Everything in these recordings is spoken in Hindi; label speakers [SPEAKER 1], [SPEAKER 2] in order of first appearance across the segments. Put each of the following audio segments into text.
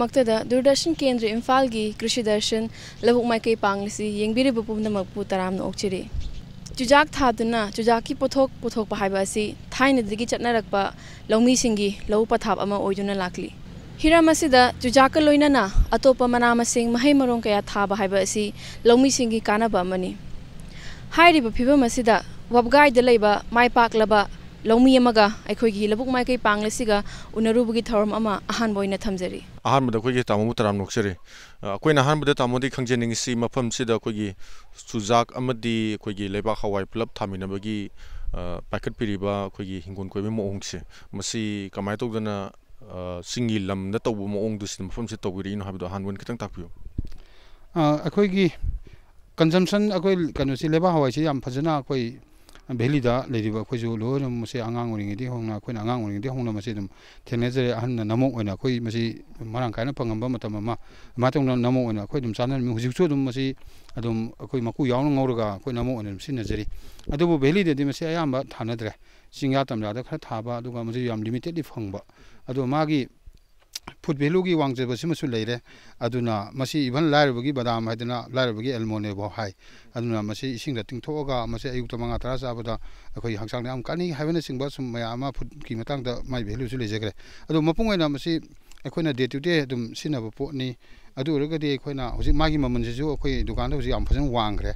[SPEAKER 1] दूरदर्शन केंद्र इम्फा की कृषि दर्शन लहु माइक पांगी पुनम तराम ओक्चरी चुजाक था चुजा की पोथोक पोथोप है थाइनदी चटना लौमी लहु पथाप्न लाली हिराम चुजाक लोनना अतोप मना मैं मही मर क्या थाब है लौमी की कानबी फिवम वबगाई माइपाब लौमी अमगा अखोगी लबुक माय कै पांगलेसिगा उनरुबुगी थरम अमा अहान बोयना थमजरी
[SPEAKER 2] अहान मद अखोगी तामो तराम नोक्सरे अखोय नहान मद तामोदि मफम सिदा अखोगी सुजाक अमदि अखोगी लेबा खवाय प्लब थामिनबगी पाइकट पिरिबा अखोगी हिंगुन कमाय तोगदना सिंगी लमदा तौबो मोंगदुसि मफमसे तौगिरिनो हाबदो हानवन खितंग तापियो अखोगी कंजम्पशन अखोय कनोसि लेबा
[SPEAKER 1] हवायसि फजना अखोय 벨리다 레디바 코조 로르 무세 앙앙오링이 디 홍나 코이 앙앙오링이 홍나 마세 좀 테네즈레 한나 나모 오이나 코이 마시 마랑 카이나 팡암바 마타마마 마통 나모 오이나 코이 좀 자나 미 후직초 좀 마시 아좀 코이 마쿠 야오는 거르가 코이 나모 오이나 좀 시네즈리 아도 벨리데 디 마시 아야마 타나드레 싱야 탐라데 두가 마시 얌 리미티드 디 팡바 아도 마기 food value gi wang jeba simu su leire aduna masi even lair bagi badam haiduna lair bagi almone bo hai aduna masi ising da ting thoga masi ayuk ta manga tra sa bada akhoi hangsang ne am kani haven sing ba sum ma ma food ki matang da mai value su leje kre adu mapung na masi akhoi na day to day dum sinaba po ni adu rega de akhoi na hoji magi mamun ju akhoi dukan da hoji am phajan wang kre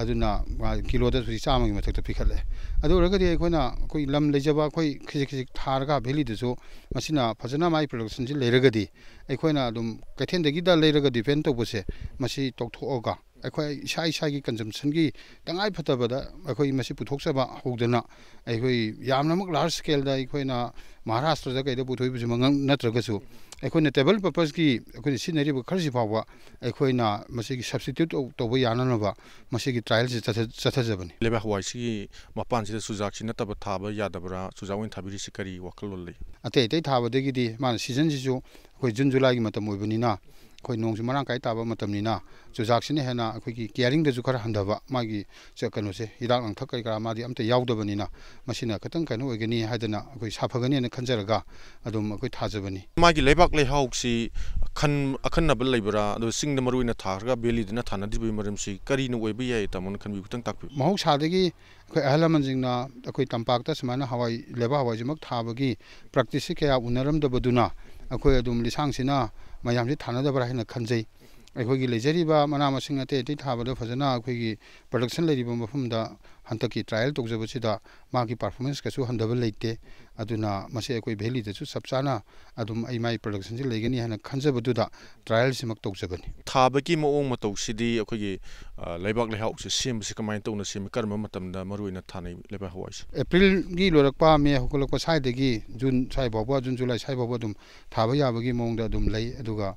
[SPEAKER 1] ꯑꯗꯨꯅ ꯀꯤꯂꯣꯗ ꯍꯧꯖꯤꯛ ꯆꯥꯝꯃꯒꯤ ꯃꯊꯛꯇ ꯄꯤꯈꯠꯂꯛꯑꯦ ꯑꯗꯨ ꯑꯣꯏꯔꯒꯗꯤ ꯑꯩꯈꯣꯏꯅ ꯑꯩꯈꯣꯏ ꯂꯝ ꯂꯩꯖꯕ ꯑꯩꯈꯣꯏ ꯈꯖꯤꯛ ꯈꯖꯤꯛ ꯊꯥꯔꯒ ꯚꯦꯂꯤꯗꯨꯁꯨ ꯃꯁꯤꯅ ꯐꯖꯅ ꯃꯥꯒꯤ ꯄ꯭ꯔꯗꯛꯁꯟꯁꯤ ꯂꯩꯔꯒꯗꯤ ꯑꯩꯈꯣꯏꯅ ꯑꯗꯨꯝ ꯀꯩꯊꯦꯜꯗꯒꯤꯗ ꯂꯩꯔꯒ ꯗꯤꯄꯦꯟ ꯇꯧꯕꯁꯦ ꯃꯁꯤ ꯇꯣꯛꯊꯣꯛꯑꯒ ꯑꯩꯈꯣꯏ ꯏꯁꯥ ꯏꯁꯥꯒꯤ ꯀꯟꯖꯝꯁꯟꯒꯤ ꯇꯉꯥꯏ ꯐꯗꯕꯗ ꯑꯩꯈꯣꯏ ꯃꯁꯤ ꯄꯨꯊꯣꯛꯆꯕ ꯍꯧꯗꯅ ꯑꯩꯈꯣꯏ ꯌꯥꯝꯅꯃꯛ ꯂꯥꯔꯖ ꯏꯁꯀꯦꯜꯗ ꯑꯩꯈꯣꯏꯅ ꯃꯍꯥꯔꯥꯁꯇ꯭ꯔꯗ ꯀꯩꯗ ꯄꯨꯊꯣꯛꯏꯕꯁꯤ ꯃꯉꯝ ꯅꯠꯇ꯭ꯔꯒꯁꯨ ꯑꯩꯈꯣꯏꯅ ꯇꯦꯕꯜ ꯄꯔꯄꯁꯀꯤ ꯑꯩꯈꯣꯏꯅ ꯁꯤꯖꯤꯟꯅꯔꯤꯕ ꯈꯔꯁꯤ ꯐꯥꯎꯕ ꯑꯩꯈꯣꯏꯅ ꯃꯁꯤꯒꯤ ꯁꯕꯁꯇꯤꯇ꯭ꯌꯨꯠ ꯇꯧꯕ ꯌꯥꯅꯅꯕ ꯃꯁꯤꯒꯤ ꯇ꯭ꯔꯥꯏꯌꯦꯜꯁꯤ ꯆꯠꯊꯖꯕꯅꯤ
[SPEAKER 2] ꯂꯩꯕꯥꯛ ꯍꯋꯥꯏꯁꯤꯒꯤ ꯃꯄꯥꯟꯁꯤꯗ ꯆꯨꯖꯥꯛꯁꯤ ꯅꯠꯇꯕ ꯊꯥꯕ ꯌꯥꯗꯕ꯭ꯔꯥ ꯆꯨꯖꯥꯛ ꯑꯣꯏꯅ ꯊꯥꯕꯤꯔꯤꯁꯤ ꯀꯔꯤ ꯋꯥꯈꯜꯂꯣꯟ ꯂꯩ
[SPEAKER 1] ꯑꯇꯩ ꯑꯇꯩ ꯊꯥꯕꯗꯒꯤꯗꯤ ꯃꯥꯅ ꯁꯤꯖꯟꯁꯤꯁꯨ ꯑꯩꯈꯣꯏ ꯖꯨꯟ ꯖꯨꯂꯥꯏꯒꯤ ꯃꯇꯝ ꯑꯣꯏꯕꯅꯤꯅ ꯑꯩꯈꯣꯏ ꯅꯣꯡꯁꯨ ꯃꯔꯥꯡ ꯀꯥꯏ ꯇꯥꯕ ꯃꯇꯝꯅꯤꯅ ꯆꯨꯖꯥꯛꯁꯤꯅ ꯍꯦꯟꯅ ꯑꯩꯈꯣꯏꯒꯤ ꯀꯤꯌꯥꯔꯤꯡꯗꯁꯨ ꯈꯔ ꯍꯟꯊꯕ ꯃꯥꯒꯤ ꯀꯩꯅꯣꯁꯦ ꯍꯤꯗꯥꯛ ꯂꯥꯡꯊꯛ ꯀꯔꯤ ꯀꯔꯥ ꯃꯥꯗꯤ ꯑꯝꯇ ꯌꯥꯎꯗꯕꯅꯤꯅ ꯃꯁꯤꯅ ꯈꯤꯇꯪ ꯀꯩꯅꯣ ꯑꯣꯏꯒꯅꯤ ꯍꯥꯏꯗꯅ ꯑꯩꯈꯣꯏ ꯁꯥꯐꯒꯅꯤꯅ
[SPEAKER 2] ꯈꯟꯖꯔꯒ ꯑꯗꯨꯝ ꯑꯩꯈꯣꯏ ꯊꯥꯖꯕꯅꯤ ꯃꯥꯒꯤ ꯂꯩꯕꯥꯛ ꯂꯩꯍꯥꯎꯁꯤ ꯑꯈꯟꯅꯕ ꯂꯩꯕ꯭ꯔꯥ ꯑꯗꯣ ꯆꯤꯡꯗ ꯃꯔꯨꯑꯣꯏꯅ ꯊꯥꯔꯒ ꯕꯦꯂꯤꯗꯅ ꯊꯥꯅꯗ꯭ꯔꯤꯕꯒꯤ ꯃꯔꯝꯁꯤ ꯀꯔꯤꯅ ꯑꯣꯏꯕ ꯌꯥꯏ ꯇꯥꯃꯣꯅ ꯈꯟꯕꯤꯌꯨ ꯈꯤꯇꯪ ꯇꯥꯛꯄꯤꯌꯨ
[SPEAKER 1] ꯃꯍꯧꯁꯥꯗꯒꯤ ꯑꯩꯈꯣꯏ ꯑꯍꯜ ꯂꯃꯟꯁꯤꯡꯅ ꯑꯩꯈꯣꯏ ꯇꯝꯄꯥꯛꯇ ꯁꯨꯃꯥꯏꯅ ꯍꯋꯥꯏ ꯂꯩꯕꯥꯛ ꯍꯋꯥꯏꯁꯤꯃꯛ ꯊꯥꯕꯒꯤ ꯄ꯭ꯔꯥꯛꯇꯤꯁꯁꯤ ꯀꯌꯥ ꯎꯅꯔꯝꯗꯕꯗꯨꯅ ꯑꯩꯈꯣꯏ ꯑꯗꯨꯝ ꯂꯤꯁꯥꯡꯁꯤꯅ ꯃꯌꯥꯝꯁꯤ ꯊꯥꯅꯗꯕ꯭ꯔꯥ ꯍꯥꯏꯅ ꯈꯟꯖꯩ मना अत थाबद फजना प्रडक्शन ले हंत की ट्रायल तौजी माँ की हमदब लेते भेलीद सब चाना माइ से लेगनी है खजबद ट्रायल
[SPEAKER 2] तौजबी थाब की मौ मतलब कमाय तौर से कर्म थाने
[SPEAKER 1] एप्रिल की लोरप मे हूल सैदी जून सैबाब जून जुलाई सैबाब थाब की मौद लेगा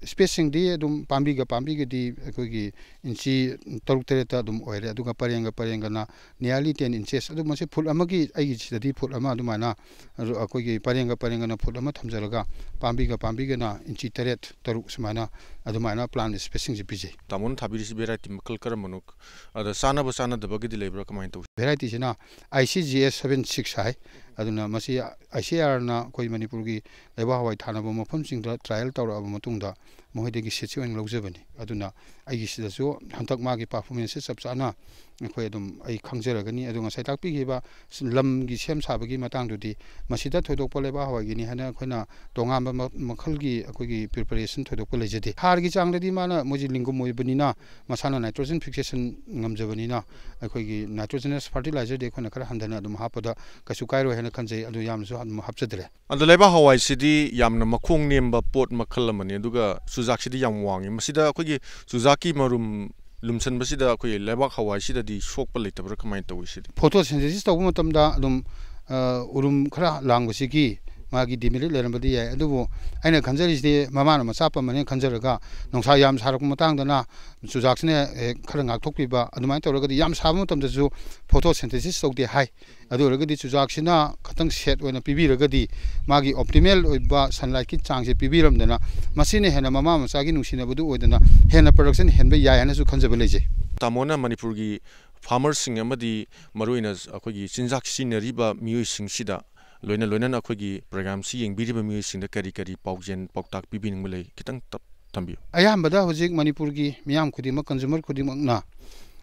[SPEAKER 1] ꯏꯁꯄꯦꯁꯁꯤꯡꯗꯤ ꯑꯗꯨꯝ ꯄꯥꯝꯕꯤꯒ ꯄꯥꯝꯕꯤꯒꯗꯤ ꯑꯩꯈꯣꯏꯒꯤ ꯏꯟꯆꯤ ꯇꯔꯨꯛ ꯇꯔꯦꯠꯇ ꯑꯗꯨꯝ ꯑꯣꯏꯔꯦ ꯑꯗꯨꯒ ꯄꯔꯦꯡꯒ ꯄꯔꯦꯡꯒꯅ ꯅꯤꯌꯥꯔꯂꯤ ꯇꯦꯟ ꯏꯟꯆꯦꯁ ꯑꯗꯨ ꯃꯁꯤ ꯐꯨꯠ ꯑꯃꯒꯤ ꯑꯩꯒꯤ ꯁꯤꯗꯗꯤ ꯐꯨꯠ ꯑꯃ ꯑꯗꯨꯃꯥꯏꯅ ꯑꯩꯈꯣꯏꯒꯤ ꯄꯔꯦꯡꯒ ꯄꯔꯦꯡꯒꯅ ꯐꯨꯠ ꯑꯃ ꯊꯝꯖꯔꯒ ꯄꯥꯝꯕꯤꯒ ꯄꯥꯝꯕꯤꯒꯅ ꯏꯟꯆꯤ ꯇꯔꯦꯠ ꯇꯔꯨꯛ ꯁꯨꯃꯥꯏꯅ
[SPEAKER 2] ꯑꯗꯨꯃꯥꯏꯅ ꯄ꯭ꯂꯥꯟ ꯏꯁꯄꯦꯁꯁꯤꯡꯁꯤ ꯄꯤꯖꯩ ꯇꯥꯃꯣꯅ ꯊꯥꯕꯤꯔꯤꯁꯤ ꯚꯦꯔꯥꯏꯇꯤ ꯃꯈꯜ ꯀꯔꯝꯕꯅꯣ ꯑꯗ ꯆꯥꯅꯕ ꯆꯥꯅꯗꯕꯒꯤꯗꯤ ꯂꯩꯕ꯭ꯔꯥ ꯀꯃꯥꯏꯅ ꯇꯧꯏ
[SPEAKER 1] ꯚꯦꯔꯥꯏꯇꯤꯁꯤꯅ I C G S seven six ꯍꯥꯏ ꯑꯗꯨꯅ ꯃꯁꯤ ꯑꯥꯏ ꯁꯤ ꯑꯥꯔꯅ ꯑꯩꯈꯣꯏ ꯃꯅꯤꯄꯨꯔꯒꯤ ꯂꯩꯕꯥꯛ ꯍꯋꯥꯏ ꯊꯥꯅꯕ ꯃꯐꯝꯁꯤꯡꯗ ꯇ꯭ꯔꯥꯌꯦꯜ ꯇꯧꯔꯛꯑꯕ ꯃꯇꯨꯡ 的。mohoideki 시치원 nga 아두나 atu na ayi shidazio hantak maa ki paafomensis apsa ana khwae etum ayi khangzara gani atu nga sai takpi ki ba lam gi shiham sabaki ma taangduti ma shidat thoytok palay pa haway gini hana khwae na tonga ma makhal ki khwae ki preparation thoytok palay jati haragi jangla di ma na moji linggo mohi bani na ma sana nitrogen fixation ngamzabani na khwae ki nitrogen
[SPEAKER 2] ꯆꯨꯖꯥꯛꯁꯤꯗꯤ ꯌꯥꯝ ꯋꯥꯡꯉꯤ ꯃꯁꯤꯗ ꯑꯩꯈꯣꯏꯒꯤ ꯆꯨꯖꯥꯛꯀꯤ ꯃꯔꯨꯝ ꯂꯨꯝꯁꯟꯕꯁꯤꯗ ꯑꯩꯈꯣꯏꯒꯤ ꯂꯩꯕꯥꯛ ꯍꯋꯥꯏꯁꯤꯗꯗꯤ ꯁꯣꯛꯄ ꯂꯩꯇꯕ꯭ꯔꯥ ꯀꯃꯥꯏꯅ ꯇꯧꯏ ꯁꯤꯗꯤ
[SPEAKER 1] ꯐꯣꯇꯣꯁꯤꯟꯊꯦꯁꯤꯁ ꯇꯧꯕ ꯃꯇꯝꯗ ꯑꯗꯨꯝ ꯎꯔꯨꯝ ꯈꯔ ꯂꯥꯡꯕꯁꯤꯒꯤ 마기 디미리 레르바디 예 아두보 아니 간절히 마마노 마 사파마니 간절가 농사 야암 사르고 뭐 땅더나 주작스네 그런 각 톡비바 아두마이 또 그러거든 야암 사무 좀 저주 포토신테시스 속디 하이 아두 그러거든 주작스나 같은 셋 외는 비비르거든 마기 옵티멜 오이바 산라이키 창시 비비름데나 마시네 헤나 마마마
[SPEAKER 2] 사기 누시네 부두 오이더나 헤나 프로덕션 헨베 야야네수 컨저빌리지 타모나 마니푸르기 farmers sing amadi maruinas akogi sinjak ꯂꯣꯏꯅ ꯂꯣꯏꯅꯅ ꯑꯩꯈꯣꯏꯒꯤ ꯄ꯭ꯔꯣꯒ꯭ꯔꯥꯝꯁꯤ ꯌꯦꯡꯕꯤꯔꯤꯕ ꯃꯤꯑꯣꯏꯁꯤꯡꯗ ꯀꯔꯤ ꯀꯔꯤ ꯄꯥꯎꯖꯦꯜ ꯄꯥꯎꯇꯥꯛ ꯄꯤꯕꯤꯅꯤꯡꯕ ꯂꯩ ꯈꯤꯇꯪ ꯇꯞ ꯊꯝꯕꯤꯌꯨ
[SPEAKER 1] ꯑꯌꯥꯝꯕꯗ ꯍꯧꯖꯤꯛ ꯃꯅꯤꯄꯨꯔꯒꯤ ꯃꯤꯌꯥꯝ ꯈꯨꯗꯤꯡꯃꯛ ꯀꯟꯖꯨꯃꯔ ꯈꯨꯗꯤꯡꯃꯛꯅ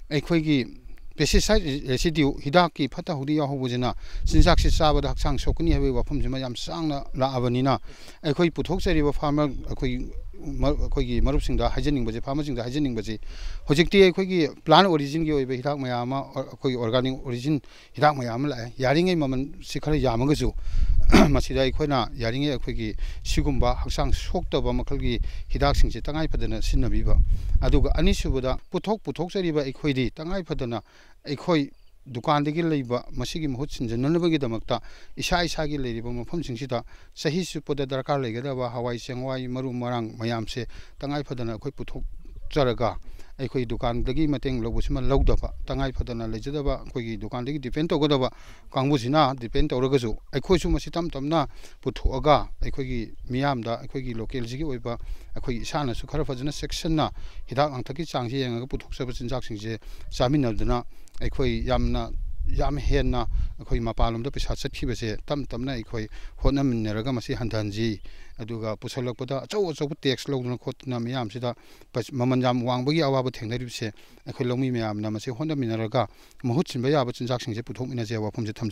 [SPEAKER 1] ꯑꯩꯈꯣꯏꯒꯤ ꯄꯦꯁꯇꯤꯁꯥꯏꯠ ꯔꯦꯁꯤꯗ꯭ꯌꯨ ꯍꯤꯗꯥꯛꯀꯤ ꯐꯠꯇ ꯍꯧꯗꯤ ꯌꯥꯎꯍꯧꯕꯁꯤꯅ ꯆꯤꯟꯖꯥꯛꯁꯤ ꯆꯥꯕꯗ ꯍꯛꯆꯥꯡ ꯁꯣꯛꯀꯅꯤ ꯍꯥꯏꯕꯒꯤ ꯋꯥꯐꯝꯁꯤꯃ ꯌꯥꯝ ꯁꯥꯡꯅ ꯂꯥꯛꯑꯕꯅꯤꯅ ꯑꯩꯈꯣꯏ ꯄꯨꯊꯣꯛꯆꯔꯤꯕ ꯐꯥꯔꯃꯔ ꯑꯩꯈꯣꯏ ꯑꯩꯈꯣꯏꯒꯤ ꯃꯔꯨꯞꯁꯤꯡꯗ ꯍꯥꯏꯖꯅꯤꯡꯕꯁꯦ ꯐꯥꯔꯃꯔꯁꯤꯡꯗ ꯍꯥꯏꯖꯅꯤꯡꯕꯁꯤ ꯍꯧꯖꯤꯛꯇꯤ ꯑꯩꯈꯣꯏꯒꯤ ꯄ꯭ꯂꯥꯟ ꯑꯣꯔꯤꯖꯤꯟꯒꯤ ꯑꯣꯏꯕ ꯍꯤꯗꯥꯛ ꯃꯌꯥꯝ ꯑꯃ ꯑꯩꯈꯣꯏꯒꯤ ꯑꯣꯔꯒꯥꯅꯤꯛ ꯑꯣꯔꯤꯖꯤꯟ ꯍꯤꯗꯥꯛ ꯃꯌꯥꯝ ꯑꯃ ꯂꯥꯛꯑꯦ ꯌꯥꯔꯤꯉꯩ ꯃꯃꯜꯁꯤ ꯈꯔ ꯌꯥꯝꯃꯒꯁꯨ ꯃꯁꯤꯗ ꯑꯩꯈꯣꯏꯅ ꯌꯥꯔꯤꯉꯩ ꯑꯩꯈꯣꯏꯒꯤ ꯁꯤꯒꯨꯝꯕ ꯍꯛꯆꯥꯡ ꯁꯣꯛꯇꯕ ꯃꯈꯜꯒꯤ ꯍꯤꯗꯥꯛꯁꯤꯡꯁꯦ ꯇꯉꯥꯏꯐꯗꯅ ꯁꯤꯖꯤꯟꯅꯕꯤꯕ ꯑꯗꯨꯒ ꯑꯅꯤꯁꯨꯕꯗ ꯄꯨꯊꯣꯛ ꯄꯨꯊꯣꯛꯆꯔꯤꯕ ꯑꯩꯈꯣꯏꯗꯤ ꯇꯉꯥꯏꯐꯗꯅ ꯑꯩꯈꯣꯏ दुकानदेखि लैब मसिगि महुत सिन जनन बगि दमक त इशा इशा गि लेरिब म फम ᱪᱟᱞᱟᱜᱟ ᱟᱭᱠᱚᱭ ᱫᱩᱠᱟᱱ ᱞᱟᱹᱜᱤᱫ ᱢᱟᱛᱮᱝ ᱞᱚᱜᱩᱥᱤᱢᱟ ᱞᱚᱠᱫᱚᱯᱟ ᱛᱟᱸᱜᱟᱭ ᱯᱷᱟᱫᱚᱱᱟ ᱞᱮᱡᱫᱟᱵᱟ ᱟᱭᱠᱚᱭ ᱜᱮ ᱫᱩᱠᱟᱱ ᱨᱮᱜᱮ ᱰᱤᱯᱮᱱᱰ ᱛᱚ ᱜᱚᱫᱚᱵᱟ ᱠᱟᱝᱵᱩᱡᱤᱱᱟ ᱰᱤᱯᱮᱱᱰ ᱛᱚ ᱨᱚᱜᱟᱡᱩ ᱟᱭᱠᱚᱭ ᱥᱩᱢᱟ ᱥᱤᱛᱟᱢ ᱛᱚᱢᱱᱟ ᱯᱩᱛᱷᱩᱟᱜᱟ ᱟᱭᱠᱚᱭ ᱜᱮ ᱢᱤᱭᱟᱢ ᱫᱟ ᱟᱭᱠᱚᱭ ᱜᱮ ᱞᱚᱠᱮᱞ ᱡᱤᱜᱤ ᱚᱭᱯᱟ ᱟᱭᱠᱚᱭ yam henna khoi ma palom do pisa chat khibe se tam tam na khoi hona min ne raga masi han than ji aduga pusalak pada chau chau tax log na khot na mi yam sida maman jam wang bagi awa bu theng darib se khoi lomi mi yam na masi hona min raga mahut chin ba ya ba chin jak sing se puthom ina je wa phom je tham